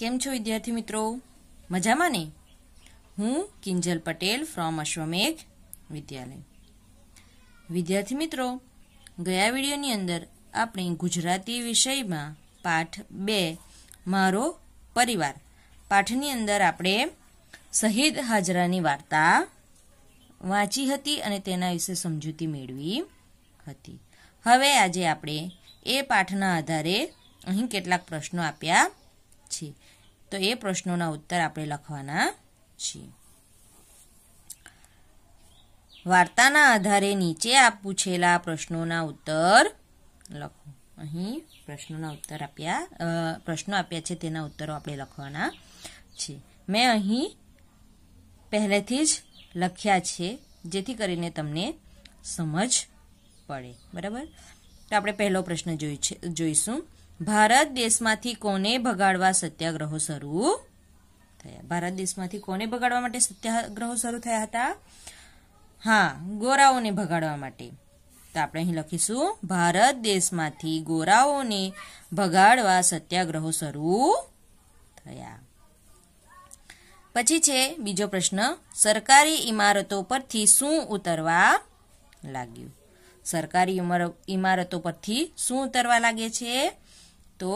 કેમ છો વિદ્યાર્થી મિત્રો મજામાં ને હું કિંજલ પટેલ ફ્રોમ અશ્વમેઘ વિદ્યાલય વિદ્યાર્થી મિત્રો ગયા વિડીયોની અંદર આપણે ગુજરાતી વિષયમાં પાઠ બે મારો પરિવાર પાઠની અંદર આપણે શહીદ હાજરાની વાર્તા વાંચી હતી અને તેના વિશે સમજૂતી મેળવી હતી હવે આજે આપણે એ પાઠના આધારે અહીં કેટલાક પ્રશ્નો આપ્યા છે તો એ પ્રશ્નોના ઉત્તર આપણે લખવાના છીએ વાર્તાના આધારે નીચે આપ પૂછેલા પ્રશ્નોના ઉત્તર લખો અહીં પ્રશ્નોના ઉત્તર આપ્યા પ્રશ્નો આપ્યા છે તેના ઉત્તરો આપણે લખવાના છે મેં અહીં પહેલેથી જ લખ્યા છે જેથી કરીને તમને સમજ પડે બરાબર તો આપણે પહેલો પ્રશ્ન જોઈ છે જોઈશું ભારત દેશમાંથી કોને ભગાડવા સત્યાગ્રહો શરૂ થયા ભારત દેશમાંથી કોને ભગાડવા માટે સત્યાગ્રહો શરૂ થયા હતા હા ગોરાઓને ભગાડવા માટે તો આપણે અહીં લખીશું ભારત દેશમાંથી ગોરાઓને ભગાડવા સત્યાગ્રહો શરૂ થયા પછી છે બીજો પ્રશ્ન સરકારી ઇમારતો પરથી શું ઉતરવા લાગ્યું સરકારી ઇમારતો પરથી શું ઉતરવા લાગે છે તો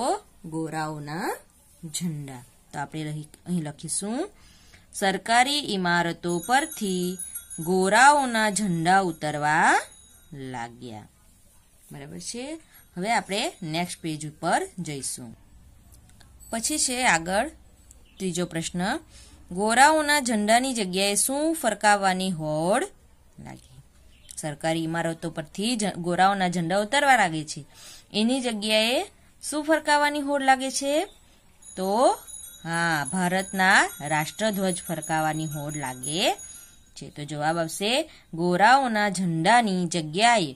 ગોરાઓના ઝંડા તો આપણે અહીં લખીશું સરકારી ઇમારતો પરથી ગોરાઓના ઝંડા ઉતરવા લાગ્યા બરાબર છે હવે આપણે નેક્સ્ટ પેજ ઉપર જઈશું પછી છે આગળ ત્રીજો પ્રશ્ન ગોરાઓના ઝંડાની જગ્યાએ શું ફરકાવવાની હોડ લાગી સરકારી ઇમારતો પરથી ગોરાઓના ઝંડા ઉતરવા લાગે છે એની જગ્યાએ શું ફરકાવવાની હોડ લાગે છે તો હા ભારતના રાષ્ટ્રધ્વજ ફરકાવવાની હોડ લાગે છે તો જવાબ આવશે ગોરાઓના ઝંડાની જગ્યાએ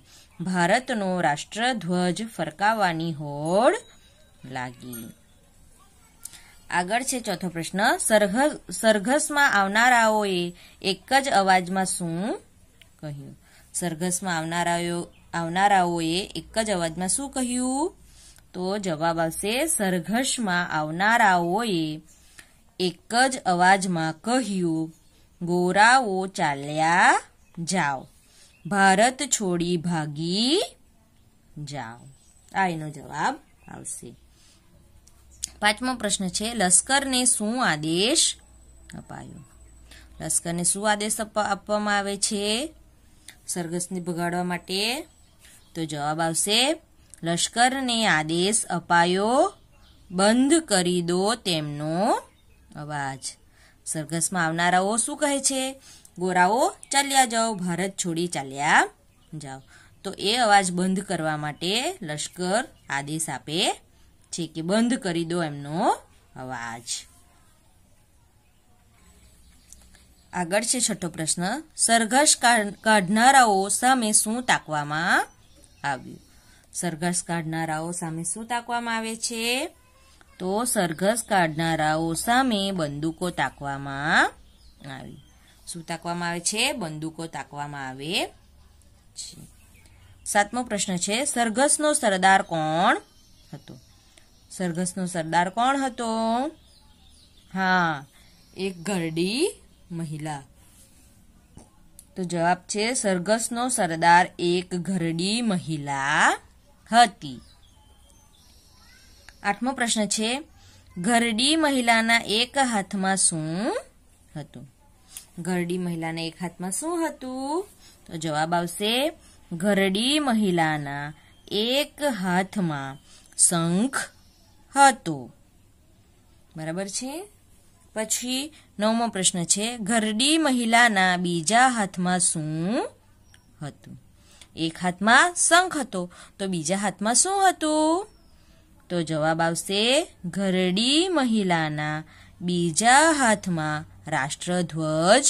ભારતનો રાષ્ટ્રધ્વજ ફરકાવવાની હોડ લાગી આગળ છે ચોથો પ્રશ્ન સરઘસમાં આવનારાઓએ એક જ અવાજમાં શું કહ્યું સરઘસમાં આવનારાઓ આવનારાઓએ એક જ અવાજમાં શું કહ્યું તો જવાબ આવશે સરઘસમાં આવનારાઓએ એક જ અવાજમાં કહ્યું ગોરાઓ ચાલ્યા જાઓ ભારત છોડી ભાગી જાઓ આ એનો જવાબ આવશે પાંચમો પ્રશ્ન છે લશ્કરને શું આદેશ અપાયો લશ્કરને શું આદેશ આપવામાં આવે છે સરઘસને ભગાડવા માટે તો જવાબ આવશે લશ્કરને આદેશ અપાયો બંધ કરી દો તેમનો અવાજ સરઘસમાં આવનારાઓ શું કહે છે ગોરાઓ ચાલ્યા જાઓ ભારત છોડી ચાલ્યા જાઓ તો એ અવાજ બંધ કરવા માટે લશ્કર આદેશ આપે છે કે બંધ કરી દો એમનો અવાજ આગળ છે છઠ્ઠો પ્રશ્ન સરઘસ કાઢનારાઓ સામે શું તાકવામાં આવ્યું સરઘસ કાઢનારાઓ સામે શું તાકવામાં આવે છે તો સરઘસ કાઢનારાઓ સામે બંદૂકો તાકવામાં આવી શું તાકવામાં આવે છે બંદૂકો તાકવામાં આવે છે સાતમો પ્રશ્ન છે સરઘસનો સરદાર કોણ હતો સરઘસનો સરદાર કોણ હતો હા એક ઘરડી મહિલા તો જવાબ છે સરઘસનો સરદાર એક ઘરડી મહિલા હતી આઠમો પ્રશ્ન છે ઘરડી મહિલાના એક હાથમાં શું હતું ઘરડી મહિલાના એક હાથમાં શું હતું તો જવાબ આવશે ઘરડી મહિલાના એક હાથમાં શંખ હતો બરાબર છે પછી નવમો પ્રશ્ન છે ઘરડી મહિલાના બીજા હાથમાં શું હતું એક હાથમાં શંખ હતો તો બીજા હાથમાં શું હતું તો જવાબ આવશે ઘરડી મહિલાના બીજા હાથમાં રાષ્ટ્રધ્વજ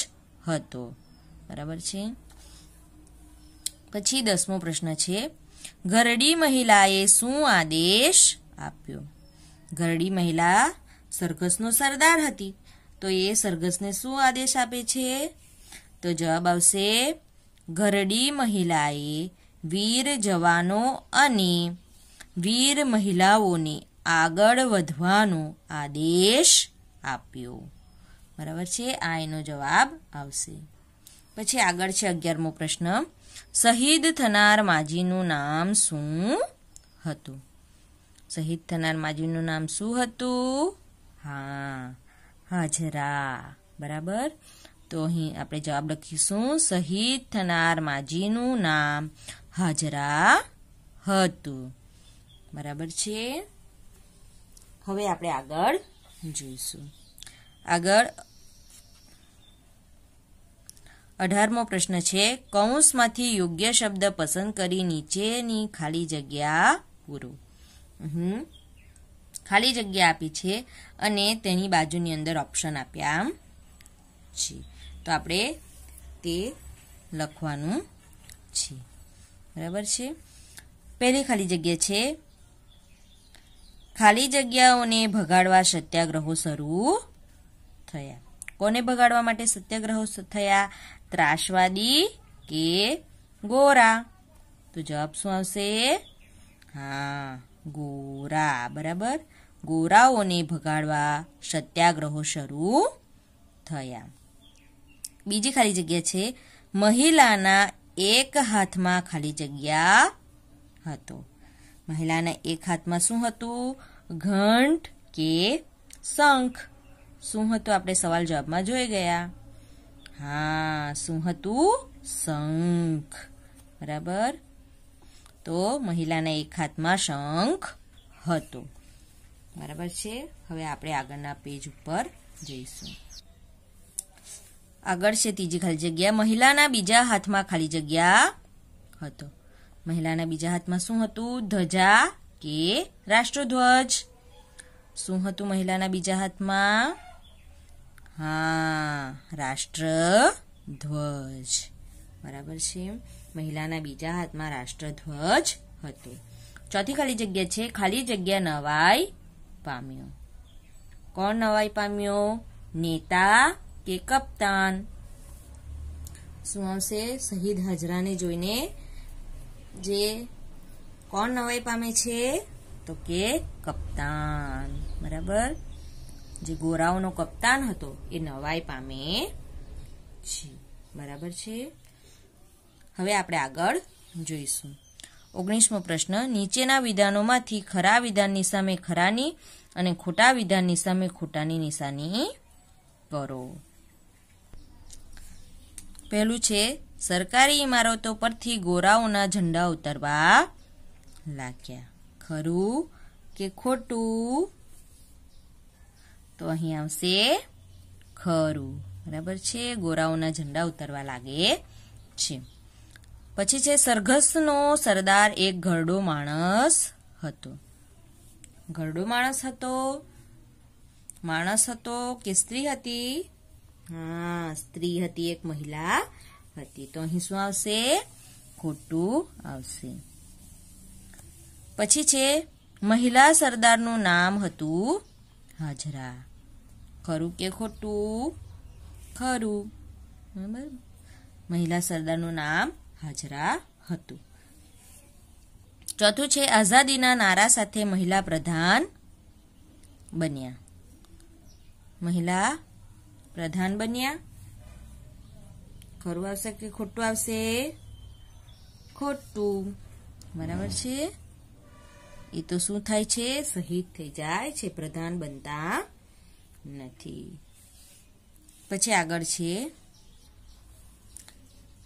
હતો બરાબર છે પછી દસમો પ્રશ્ન છે ઘરડી મહિલાએ શું આદેશ આપ્યો ઘરડી મહિલા સરઘસનો સરદાર હતી તો એ સરઘસને શું આદેશ આપે છે તો જવાબ આવશે ઘરડી મહિલાએ વીર જવાનો અને વીર મહિલાઓને આગળ વધવાનો આદેશ આપ્યો બરાબર છે આ એનો જવાબ આવશે પછી આગળ છે અગિયારમો પ્રશ્ન શહીદ થનાર માજીનું નામ શું હતું શહીદ થનાર માજીનું નામ શું હતું હા હાજરા બરાબર તો અહીં આપણે જવાબ લખીશું શહીદ થનાર માજીનું નામ હાજરા હતું બરાબર છે હવે આપણે આગળ જોઈશું આગળ અઢારમો પ્રશ્ન છે કૌંસમાંથી યોગ્ય શબ્દ પસંદ કરી નીચેની ખાલી જગ્યા પૂરો ખાલી જગ્યા આપી છે અને તેની બાજુની અંદર ઓપ્શન આપ્યા છે તો આપણે તે લખવાનું છે બરાબર છે પહેલી ખાલી જગ્યા છે ખાલી જગ્યાઓને ભગાડવા સત્યાગ્રહો શરૂ થયા કોને ભગાડવા માટે સત્યાગ્રહો થયા ત્રાસવાદી કે ગોરા તો જવાબ શું આવશે હા ગોરા બરાબર ગોરાઓને ભગાડવા સત્યાગ્રહો શરૂ થયા બીજી ખાલી જગ્યા છે મહિલાના એક હાથમાં ખાલી જગ્યા હતો મહિલાના એક હાથમાં શું હતું ઘંટ કે શંખ શું હતું આપણે સવાલ જવાબમાં જોઈ ગયા હા શું હતું શંખ બરાબર તો મહિલાના એક હાથમાં શંખ હતો બરાબર છે હવે આપણે આગળના પેજ ઉપર જઈશું આગળ છે ત્રીજી ખાલી જગ્યા મહિલાના બીજા હાથમાં ખાલી જગ્યા હતો મહિલાના બીજા હાથમાં શું હતું ધજા કે રાષ્ટ્રધ્વજ શું હતું મહિલાના બીજા હાથમાં હા રાષ્ટ્રધ્વજ બરાબર છે મહિલાના બીજા હાથમાં રાષ્ટ્રધ્વજ હતો ચોથી ખાલી જગ્યા છે ખાલી જગ્યા નવાઈ પામ્યો કોણ નવાઈ પામ્યો નેતા કે કપ્તાન શું આવશે શહીદ હાજરાને જોઈને જે કોણ નવાઈ પામે છે તો કે કપ્તાન બરાબર જે ગોરાઓનો કપ્તાન હતો એ નવાઈ પામે છે બરાબર છે હવે આપણે આગળ જોઈશું ઓગણીસમો પ્રશ્ન નીચેના વિધાનોમાંથી ખરા વિધાનની સામે ખરાની અને ખોટા વિધાનની સામે ખોટાની નિશાની કરો પહેલું છે સરકારી ઇમારતો પરથી ગોરાઓના ઝંડા ઉતરવા લાગ્યા ખરું કે ખોટું તો અહીં આવશે ખરું બરાબર છે ગોરાઓના ઝંડા ઉતરવા લાગે છે પછી છે સરઘસનો સરદાર એક ઘરડો માણસ હતો ઘરડો માણસ હતો માણસ હતો કે સ્ત્રી હતી હા સ્ત્રી હતી એક મહિલા હતી તો અહીં શું આવશે ખોટું આવશે પછી છે મહિલા સરદારનું નામ હતું હાજરા ખરું કે ખોટું ખરું બરાબર મહિલા સરદારનું નામ હાજરા હતું ચોથું છે આઝાદીના નારા સાથે મહિલા પ્રધાન બન્યા મહિલા પ્રધાન બન્યા ખરું આવશે કે ખોટું આવશે ખોટું બરાબર છે એ તો શું થાય છે શહીદ થઈ જાય છે પ્રધાન બનતા નથી પછી આગળ છે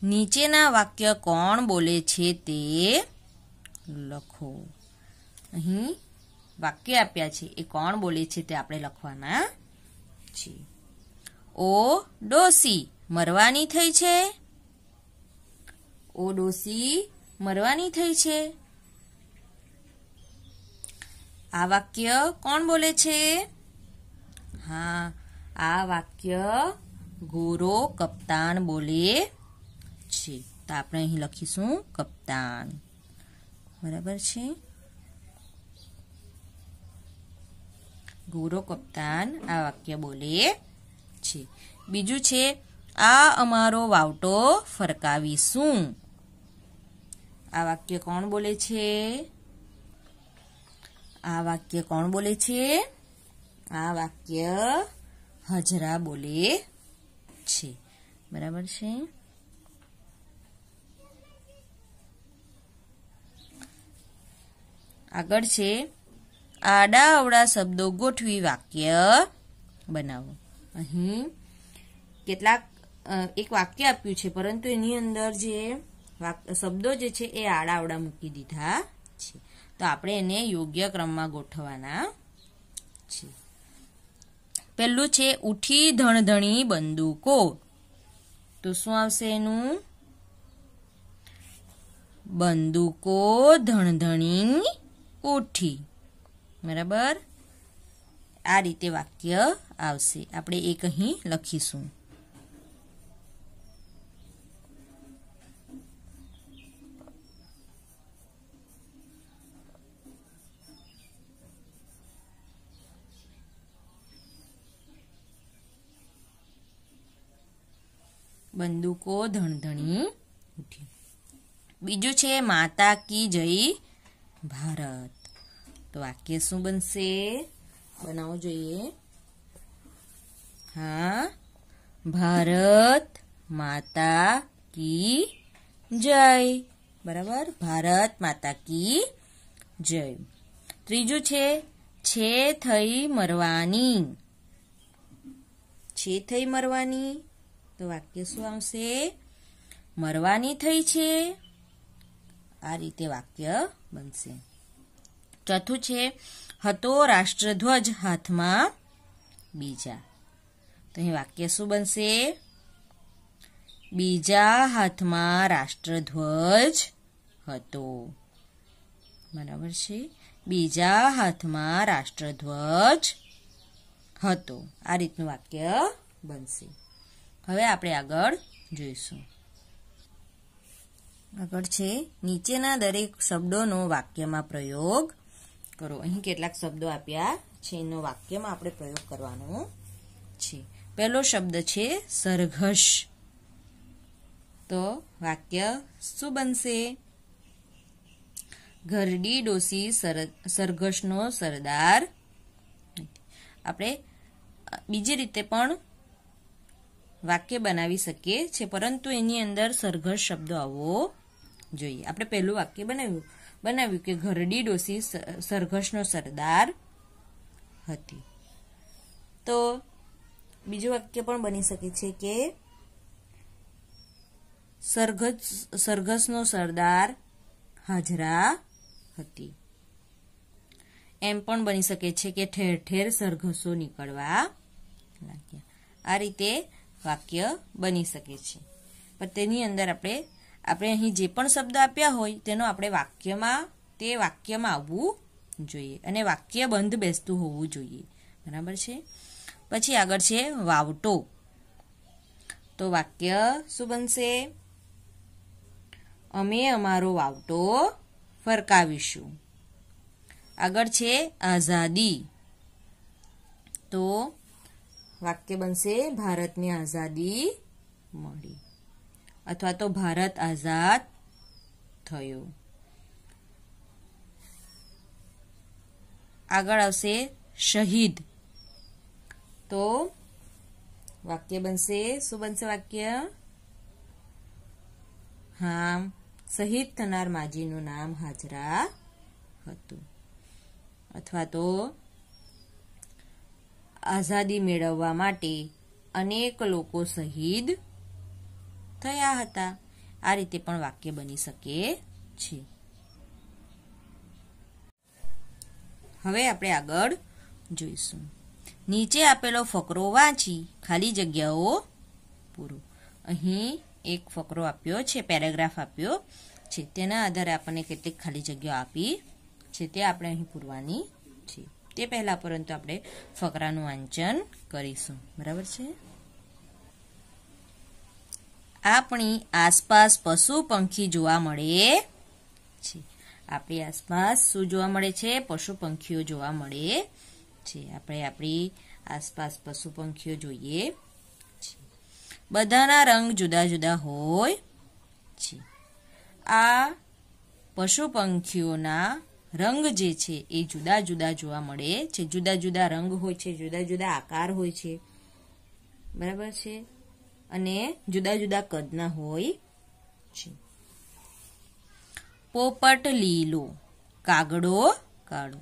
નીચેના વાક્ય કોણ બોલે છે તે લખો અહીં વાક્ય આપ્યા છે એ કોણ બોલે છે તે આપણે લખવાના છીએ ઓ ડોસી મરવાની થઈ છે ઓ ડોસી મરવાની થઈ છે આ વાક્ય કોણ બોલે છે હા આ વાક્ય ગોરો કપ્તાન બોલે છે તો આપણે અહીં લખીશું કપ્તાન બરાબર છે ગોરો કપ્તાન આ વાક્ય બોલે છે બીજું છે આ અમારો વાવટો ફરકાવીશું આ વાક્ય કોણ બોલે છે આ વાક્ય કોણ બોલે છે આ વાક્ય હજરા બોલે છે બરાબર છે આગળ છે આડા અવડા શબ્દો ગોઠવી વાક્ય બનાવો અહીં કેટલાક એક વાક્ય આપ્યું છે પરંતુ એની અંદર જે શબ્દો જે છે એ આડાવડા મૂકી દીધા છે તો આપણે એને યોગ્ય ક્રમમાં ગોઠવાના છે પહેલું છે ઉઠી ધણધણી બંદૂકો તો શું આવશે એનું બંદૂકો ધણધણી ઉઠી બરાબર આ રીતે વાક્ય આવશે આપણે એક અહીં લખીશું બંદૂકો ધણધણી ઉઠી બીજું છે માતા કી જય ભારત તો વાક્ય શું બનશે બનાવવું જોઈએ હા ભારત માતા કી જય બરાબર ભારત માતા કી જય ત્રીજું છે છે થઈ મરવાની છે થઈ મરવાની તો વાક્ય શું આવશે મરવાની થઈ છે આ રીતે વાક્ય બનશે ચોથું છે હતો રાષ્ટ્રધ્વજ હાથમાં બીજા તો અહીં વાક્ય શું બનશે બીજા હાથમાં રાષ્ટ્રધ્વજ હતો બરાબર છે બીજા હાથમાં રાષ્ટ્રધ્વજ હતો આ રીતનું વાક્ય બનશે હવે આપણે આગળ જોઈશું આગળ છે નીચેના દરેક શબ્દોનો વાક્યમાં પ્રયોગ કરો અહીં કેટલાક શબ્દો આપ્યા છે એનો વાક્યમાં આપણે પ્રયોગ કરવાનો છે પહેલો શબ્દ છે સરઘસ તો વાક્ય શું બનશે ઘરડી ડોસી સરઘસનો સરદાર આપણે બીજી રીતે પણ વાક્ય બનાવી શકીએ છીએ પરંતુ એની અંદર સરઘસ શબ્દ આવવો જોઈએ આપણે પહેલું વાક્ય બનાવ્યું બનાવ્યું કે ઘરડી ડોસી સરઘસનો સરદાર હતી તો બીજું વાક્ય પણ બની શકે છે કે સરઘસ સરઘસનો સરદાર હાજરા હતી એમ પણ બની શકે છે કે ઠેર ઠેર સરઘસો નીકળવા લાગ્યા આ રીતે વાક્ય બની શકે છે પણ તેની અંદર આપણે આપણે અહીં જે પણ શબ્દ આપ્યા હોય તેનો આપણે વાક્યમાં તે વાક્યમાં આવવું જોઈએ અને વાક્ય બંધ બેસતું હોવું જોઈએ બરાબર છે પછી આગળ છે વાવટો તો વાક્ય શું બનશે અમે અમારો વાવટો ફરકાવીશું આગળ છે આઝાદી તો વાક્ય બનશે ભારતને આઝાદી મળી અથવા તો ભારત આઝાદ થયો આગળ આવશે શહીદ તો વાક્ય બનશે શું બનશે વાક્ય હા શહીદ થનાર માજીનું નામ હાજરા હતું અથવા તો આઝાદી મેળવવા માટે અનેક લોકો શહીદ થયા હતા આ રીતે પણ વાક્ય બની શકે છે હવે આપણે આગળ જોઈશું નીચે આપેલો ફકરો વાંચી ખાલી જગ્યાઓ પૂરો અહીં એક ફકરો આપ્યો છે પેરેગ્રાફ આપ્યો છે તેના આધારે આપણને કેટલીક ખાલી જગ્યાઓ આપી છે તે આપણે અહીં પૂરવાની છે તે પહેલાં પરંતુ આપણે ફકરાનું વાંચન કરીશું બરાબર છે આપણી આસપાસ પશુ પંખી જોવા મળે છે આપણી આસપાસ શું જોવા મળે છે પશુ પંખીઓ જોવા મળે છે આપણે આપણી આસપાસ પશુ પંખીઓ જોઈએ છે બધાના રંગ જુદા જુદા હોય છે આ પશુ પંખીઓના રંગ જે છે એ જુદા જુદા જોવા મળે છે જુદા જુદા રંગ હોય છે જુદા જુદા આકાર હોય છે બરાબર છે અને જુદા જુદા કદના હોય છે પોપટ લીલો કાગડો કાળો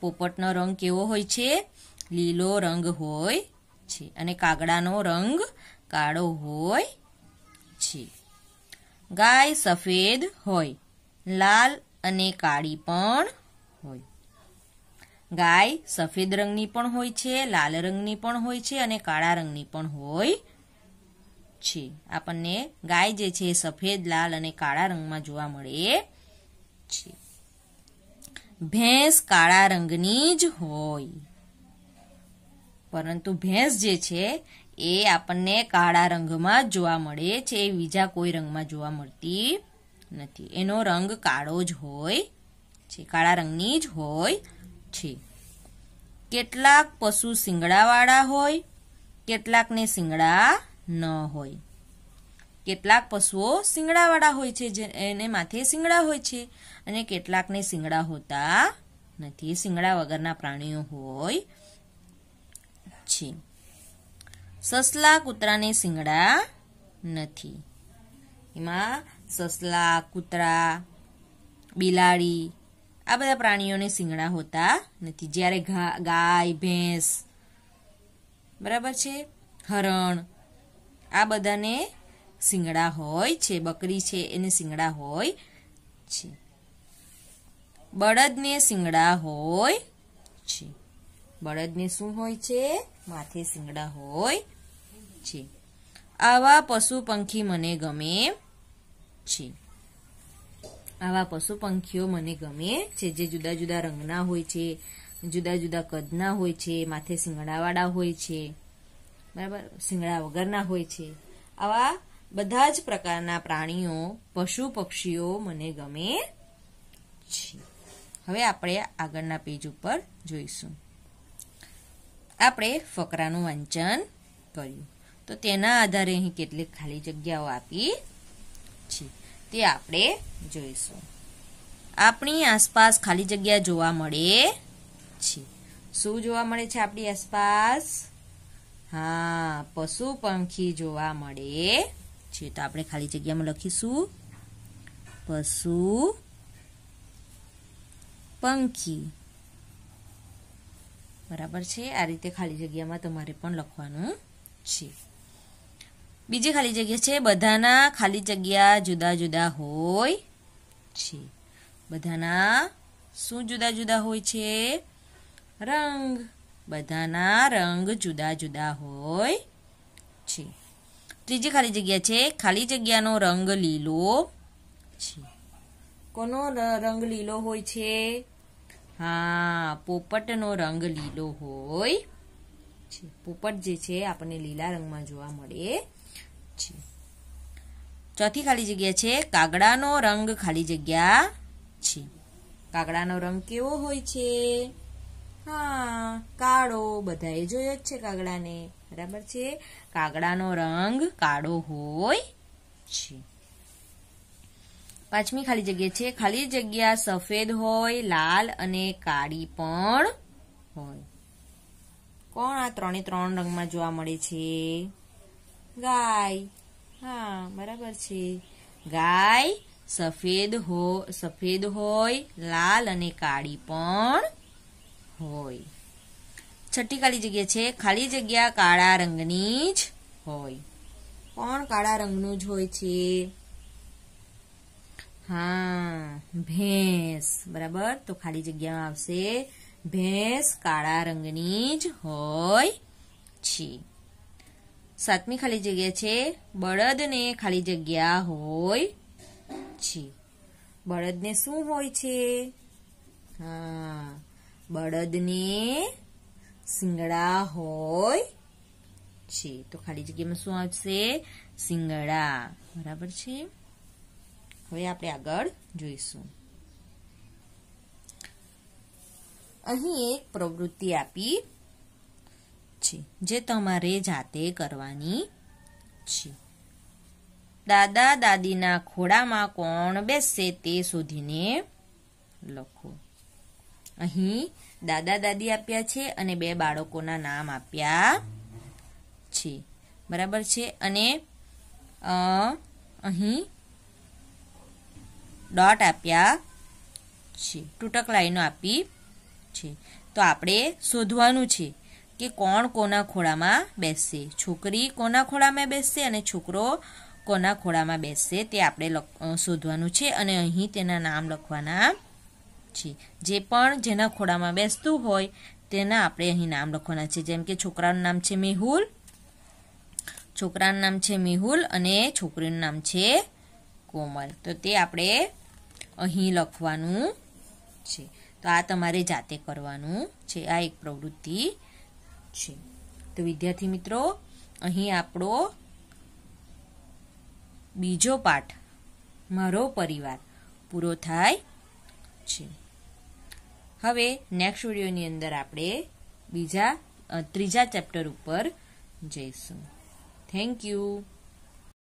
પોપટનો રંગ કેવો હોય છે લીલો રંગ હોય છે અને કાગડાનો રંગ કાળો હોય છે ગાય સફેદ હોય લાલ અને કાળી પણ હોય ગાય સફેદ રંગની પણ હોય છે લાલ રંગની પણ હોય છે અને કાળા રંગની પણ હોય છે આપણને ગાય જે છે સફેદ લાલ અને કાળા રંગમાં જોવા મળે છે ભેંસ કાળા રંગની જ હોય પરંતુ ભેંસ જે છે એ આપણને કાળા રંગમાં જોવા મળે છે એ બીજા કોઈ રંગમાં જોવા મળતી નથી એનો રંગ કાળો જ હોય છે કાળા રંગની જ હોય છે કેટલાક પશુ શિંગડાવાળા હોય કેટલાકને શિંગડા ન હોય કેટલાક પશુઓ શિંગડાવાળા હોય છે જે એને માથે શિંગડા હોય છે અને કેટલાકને શિંગડા હોતા નથી શિંગડા વગરના પ્રાણીઓ હોય છે સસલા કૂતરાને શિંગડા નથી એમાં સસલા કૂતરા બિલાડી આ બધા પ્રાણીઓને શિંગડા હોતા નથી જ્યારે ગાય ભેંસ બરાબર છે હરણ આ બધાને શિંગડા હોય છે બકરી છે એને શિંગડા હોય છે બળદને શિંગડા હોય છે બળદને શું હોય છે માથે શિંગડા હોય છે આવા પશુ પંખી મને ગમે છે આવા પશુ પંખીઓ મને ગમે છે જે જુદા જુદા રંગના હોય છે જુદા જુદા કદના હોય છે માથે શિંગડાવાળા હોય છે બરાબર શિંગડા વગરના હોય છે આવા બધા જ પ્રકારના પ્રાણીઓ પશુ પક્ષીઓ મને ગમે છે હવે આપણે આગળના પેજ ઉપર જોઈશું આપણે ફકરાનું વાંચન કર્યું તો તેના આધારે અહીં કેટલીક ખાલી જગ્યાઓ આપી છે તે આપણે જોઈશું આપણી આસપાસ ખાલી જગ્યા જોવા મળે છે શું જોવા મળે છે આપણી આસપાસ હા પશુ પંખી જોવા મળે છે તો આપણે ખાલી જગ્યામાં લખીશું પશુ પંખી બરાબર છે આ રીતે ખાલી જગ્યામાં તમારે પણ લખવાનું છે બીજી ખાલી જગ્યા છે બધાના ખાલી જગ્યા જુદા જુદા હોય છે બધાના શું જુદા જુદા હોય છે રંગ બધાના રંગ જુદા જુદા હોય છે ત્રીજી ખાલી જગ્યા છે ખાલી જગ્યાનો રંગ લીલો છે કોનો રંગ લીલો હોય છે હા પોપટનો રંગ લીલો હોય છે પોપટ જે છે આપણને લીલા રંગમાં જોવા મળે છે ચોથી ખાલી જગ્યા છે કાગડાનો રંગ ખાલી જગ્યા છે કાગડાનો રંગ કેવો હોય છે હા કાળો બધાએ જોયો જ છે કાગડાને બરાબર છે કાગડાનો રંગ કાળો હોય છે પાંચમી ખાલી જગ્યા છે ખાલી જગ્યા સફેદ હોય લાલ અને કાળી પણ હોય કોણ આ ત્રણે ત્રણ રંગમાં જોવા મળે છે ગાય હા બરાબર છે ગાય સફેદ હો સફેદ હોય લાલ અને કાળી પણ હોય છઠ્ઠી ખાલી જગ્યા છે ખાલી જગ્યા કાળા રંગની જ હોય કોણ કાળા રંગનું જ હોય છે હા ભેંસ બરાબર તો ખાલી જગ્યામાં આવશે ભેંસ કાળા રંગની જ હોય છે સાતમી ખાલી જગ્યા છે બળદને ખાલી જગ્યા હોય છે બળદને શું હોય છે હા બળદને સિંગડા હોય છે તો ખાલી જગ્યામાં શું આવશે સિંગડા બરાબર છે હવે આપણે આગળ જોઈશું અહીં એક પ્રવૃત્તિ આપી છે જે તમારે જાતે કરવાની છે દાદા દાદીના ખોડામાં કોણ બેસશે તે શોધીને લખો અહીં દાદા દાદી આપ્યા છે અને બે બાળકોના નામ આપ્યા છે બરાબર છે અને અહીં ડોટ આપ્યા છે તૂટક લાઈનો આપી છે તો આપણે શોધવાનું છે કે કોણ કોના ખોળામાં બેસશે છોકરી કોના ખોળામાં બેસશે અને છોકરો કોના ખોળામાં બેસશે તે આપણે શોધવાનું છે અને અહીં તેના નામ લખવાના છે જે પણ જેના ખોળામાં બેસતું હોય તેના આપણે અહીં નામ લખવાના છે જેમ કે છોકરાનું નામ છે મેહુલ છોકરાનું નામ છે મેહુલ અને છોકરીનું નામ છે કોમલ તો તે આપણે અહીં લખવાનું છે તો આ તમારે જાતે કરવાનું છે આ એક પ્રવૃત્તિ છે તો વિદ્યાર્થી મિત્રો અહીં આપણો બીજો પાઠ મારો પરિવાર પૂરો થાય છે હવે નેક્સ્ટ વિડીયોની અંદર આપણે બીજા ત્રીજા ચેપ્ટર ઉપર જઈશું થેન્ક યુ